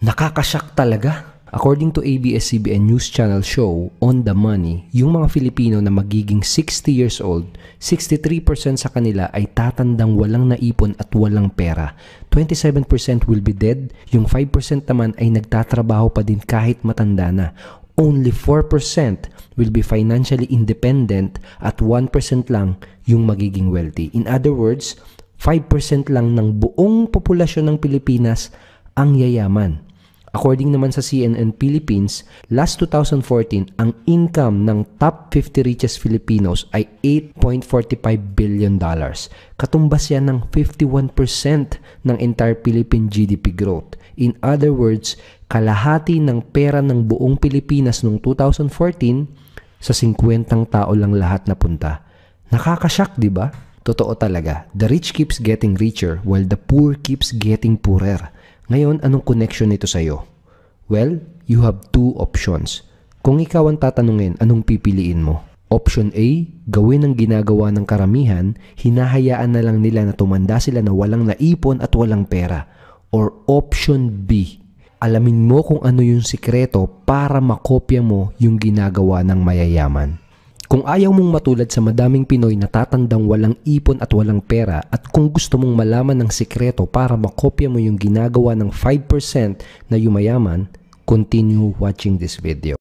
Nakakasyak talaga. According to ABS-CBN News Channel show On The Money, yung mga Filipino na magiging 60 years old, 63% sa kanila ay tatandang walang naipon at walang pera. 27% will be dead, yung 5% naman ay nagtatrabaho pa din kahit matanda na. Only 4% will be financially independent at 1% lang yung magiging wealthy. In other words, 5% lang ng buong populasyon ng Pilipinas ang yayaman. According naman sa CNN Philippines, last 2014, ang income ng top 50 richest Filipinos ay 8.45 billion dollars. Katumbas yan ng 51% ng entire Philippine GDP growth. In other words, kalahati ng pera ng buong Pilipinas noong 2014 sa 50 tao lang lahat napunta. Nakakashock, 'di ba? Totoo talaga. The rich keeps getting richer while the poor keeps getting poorer. Ngayon, anong connection nito sa iyo? Well, you have two options. Kung ikaw ang tatanungin, anong pipiliin mo? Option A, gawin ang ginagawa ng karamihan, hinahayaan na lang nila na tumanda sila na walang naipon at walang pera. Or option B, alamin mo kung ano yung sikreto para makopya mo yung ginagawa ng mayayaman. Kung ayaw mong matulad sa madaming Pinoy na tatandang walang ipon at walang pera at kung gusto mong malaman ng sikreto para makopya mo yung ginagawa ng 5% na yumayaman, continue watching this video.